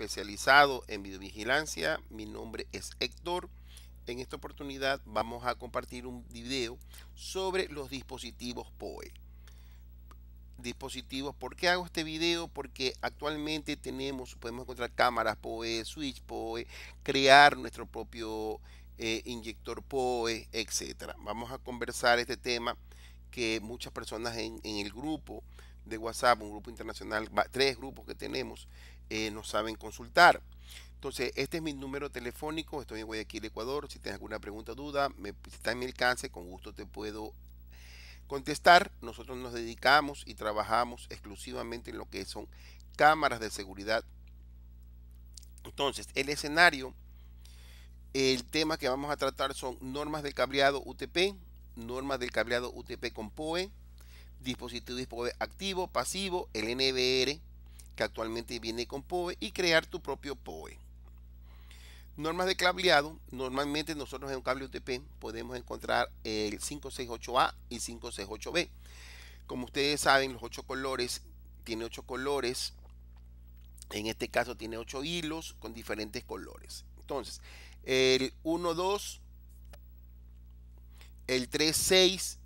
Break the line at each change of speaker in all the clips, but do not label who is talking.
especializado en videovigilancia. Mi nombre es Héctor. En esta oportunidad vamos a compartir un video sobre los dispositivos POE. Dispositivos, ¿por qué hago este video? Porque actualmente tenemos, podemos encontrar cámaras POE, switch POE, crear nuestro propio eh, inyector POE, etcétera Vamos a conversar este tema que muchas personas en el grupo de WhatsApp, un grupo internacional, tres grupos que tenemos, eh, no saben consultar. Entonces, este es mi número telefónico, estoy en Guayaquil, Ecuador. Si tienes alguna pregunta o duda, me, está en mi alcance, con gusto te puedo contestar. Nosotros nos dedicamos y trabajamos exclusivamente en lo que son cámaras de seguridad. Entonces, el escenario, el tema que vamos a tratar son normas del cableado UTP, normas del cableado UTP con POE, dispositivo e activo, pasivo, el NBR, que actualmente viene con POE y crear tu propio POE. Normas de cableado. Normalmente nosotros en un cable UTP podemos encontrar el 568A y 568B. Como ustedes saben, los ocho colores, tiene ocho colores. En este caso tiene ocho hilos con diferentes colores. Entonces, el 1, 2, el 3, 6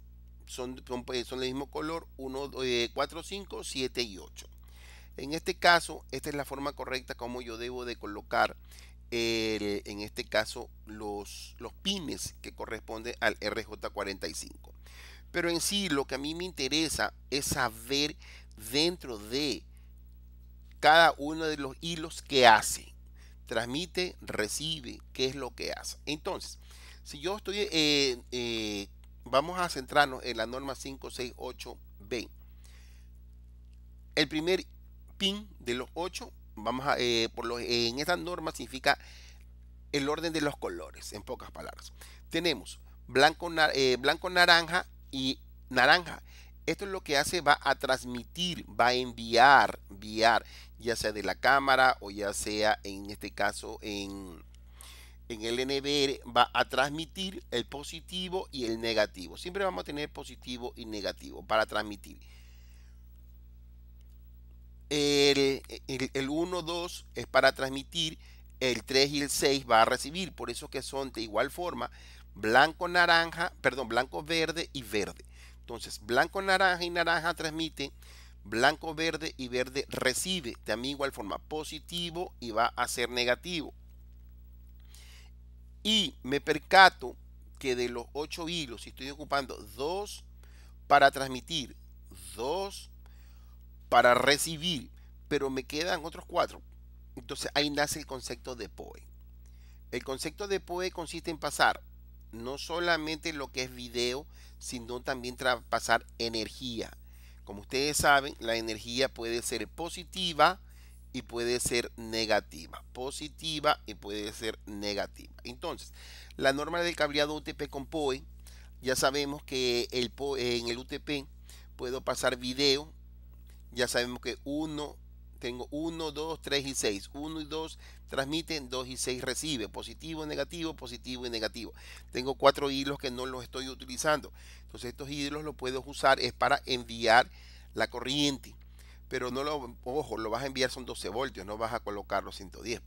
son, son, pues, el mismo color, 1, 4, 5, 7 y 8. En este caso, esta es la forma correcta como yo debo de colocar, en este caso, los, los pines que corresponden al RJ45. Pero en sí, lo que a mí me interesa es saber dentro de cada uno de los hilos que hace. Transmite, recibe, qué es lo que hace. Entonces, si yo estoy, eh, eh, vamos a centrarnos en la norma 568b. El primer de los ocho vamos a, eh, por los, en esta norma significa el orden de los colores, en pocas palabras. Tenemos blanco, eh, blanco naranja y naranja. Esto es lo que hace, va a transmitir, va a enviar, enviar, ya sea de la cámara o ya sea en este caso en, en el NBR, va a transmitir el positivo y el negativo. Siempre vamos a tener positivo y negativo para transmitir el, el, 1, 2 es para transmitir, el 3 y el 6 va a recibir, por eso que son de igual forma blanco, naranja, perdón, blanco, verde y verde. Entonces, blanco, naranja y naranja transmite. blanco, verde y verde recibe, también igual forma positivo y va a ser negativo. Y me percato que de los 8 hilos, si estoy ocupando 2 para transmitir, 2 para recibir, pero me quedan otros cuatro. Entonces ahí nace el concepto de POE. El concepto de POE consiste en pasar no solamente lo que es video, sino también pasar energía. Como ustedes saben, la energía puede ser positiva y puede ser negativa. Positiva y puede ser negativa. Entonces, la norma del cableado UTP con POE, ya sabemos que el en el UTP puedo pasar video, ya sabemos que 1, tengo 1, 2, 3 y 6. 1 y 2 transmiten, 2 y 6 recibe. Positivo, negativo, positivo y negativo. Tengo cuatro hilos que no los estoy utilizando. Entonces estos hilos los puedo usar es para enviar la corriente. Pero no lo, ojo, lo vas a enviar son 12 voltios, no vas a colocar los 110.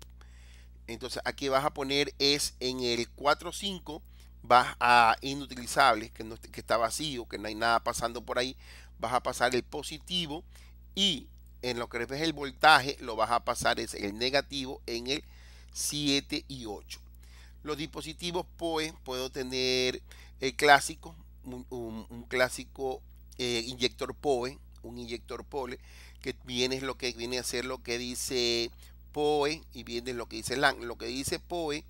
Entonces aquí vas a poner es en el 4.5 vas a inutilizables, que, que está vacío, que no hay nada pasando por ahí, vas a pasar el positivo y en lo que es el voltaje lo vas a pasar es el negativo en el 7 y 8 los dispositivos POE pues, puedo tener el clásico un, clásico eh, inyector POE un inyector POE que viene lo que viene a ser lo que dice POE y viene lo que dice LAN lo que dice POE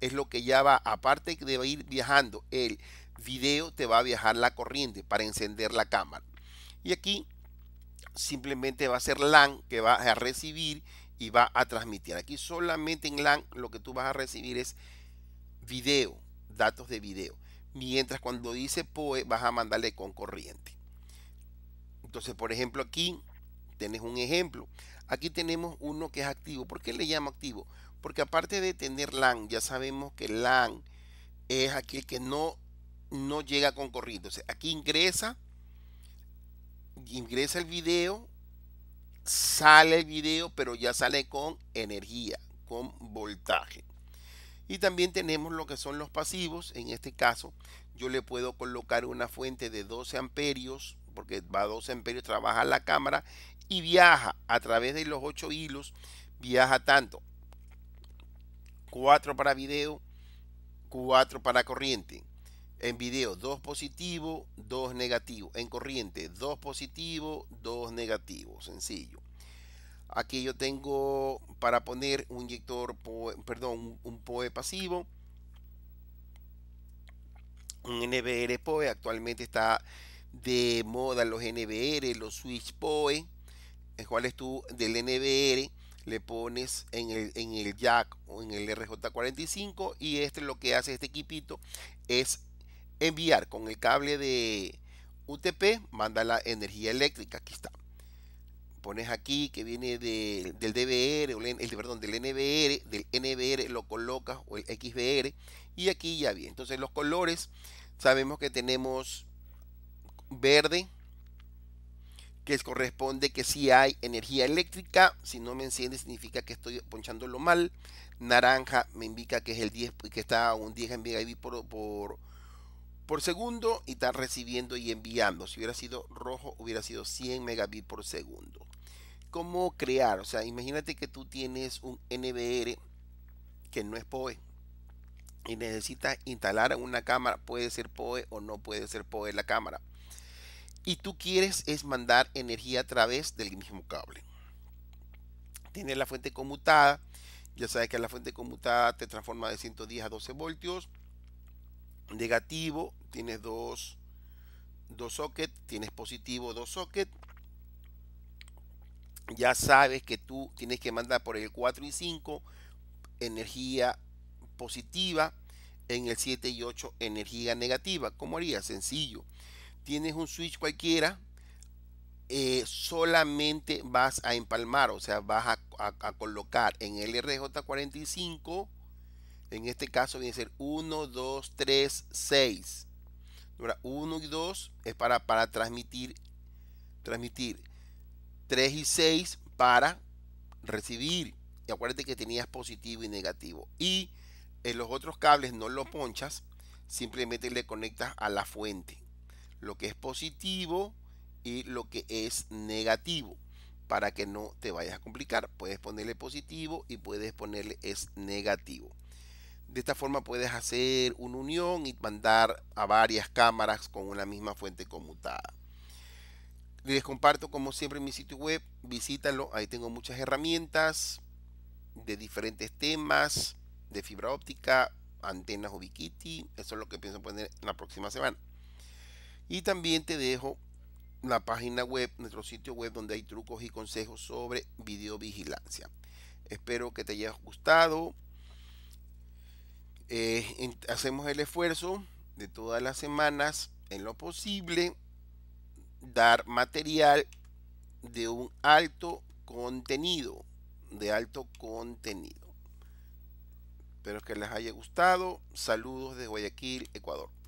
es lo que ya va aparte de ir viajando el video te va a viajar la corriente para encender la cámara y aquí simplemente va a ser LAN que va a recibir y va a transmitir. Aquí solamente en LAN lo que tú vas a recibir es video, datos de video. Mientras cuando dice POE vas a mandarle con corriente. Entonces, por ejemplo, aquí tenés un ejemplo. Aquí tenemos uno que es activo. ¿Por qué le llamo activo? Porque aparte de tener LAN, ya sabemos que LAN es aquel que no, no llega con corriente. aquí ingresa ingresa el video, sale el video, pero ya sale con energía, con voltaje. Y también tenemos lo que son los pasivos. En este caso, yo le puedo colocar una fuente de 12 amperios, porque va a 12 amperios, trabaja la cámara y viaja a través de los 8 hilos, viaja tanto 4 para video, 4 para corriente, en video, 2 positivo, 2 negativo. En corriente, 2 positivo, 2 negativo. Sencillo. Aquí yo tengo para poner un inyector, perdón, un POE pasivo. Un NBR POE. Actualmente está de moda los NBR, los Switch POE. El cual es tú del NBR le pones en el, en el jack o en el RJ45 y este lo que hace este equipito es enviar con el cable de UTP, manda la energía eléctrica. Aquí está. Pones aquí que viene del DBR, o el, perdón, del NBR, del NBR lo colocas o el XBR y aquí ya vi Entonces los colores, sabemos que tenemos verde, que corresponde que si hay energía eléctrica, si no me enciende significa que estoy ponchándolo mal. Naranja me indica que es el 10, que está un 10 en por, por por segundo y está recibiendo y enviando. Si hubiera sido rojo, hubiera sido 100 megabits por segundo. ¿Cómo crear? O sea, imagínate que tú tienes un NBR que no es POE y necesitas instalar una cámara. Puede ser POE o no puede ser POE la cámara. Y tú quieres es mandar energía a través del mismo cable. Tienes la fuente conmutada. Ya sabes que la fuente conmutada te transforma de 110 a 12 voltios negativo, tienes dos, dos sockets, tienes positivo, dos socket Ya sabes que tú tienes que mandar por el 4 y 5 energía positiva, en el 7 y 8 energía negativa. ¿Cómo haría Sencillo. Tienes un switch cualquiera, eh, solamente vas a empalmar, o sea, vas a, a colocar en el RJ45 en este caso viene a ser 1, 2, 3, 6. 1 y 2 es para, para transmitir. Transmitir. 3 y 6 para recibir. Y acuérdate que tenías positivo y negativo. Y en los otros cables no los ponchas. Simplemente le conectas a la fuente. Lo que es positivo y lo que es negativo para que no te vayas a complicar. Puedes ponerle positivo y puedes ponerle es negativo. De esta forma puedes hacer una unión y mandar a varias cámaras con una misma fuente conmutada. Les comparto como siempre mi sitio web, visítalo, ahí tengo muchas herramientas de diferentes temas, de fibra óptica, antenas ubiquiti, eso es lo que pienso poner en la próxima semana. Y también te dejo la página web, nuestro sitio web donde hay trucos y consejos sobre videovigilancia. Espero que te haya gustado. Eh, hacemos el esfuerzo de todas las semanas, en lo posible, dar material de un alto contenido, de alto contenido. Espero que les haya gustado. Saludos de Guayaquil, Ecuador.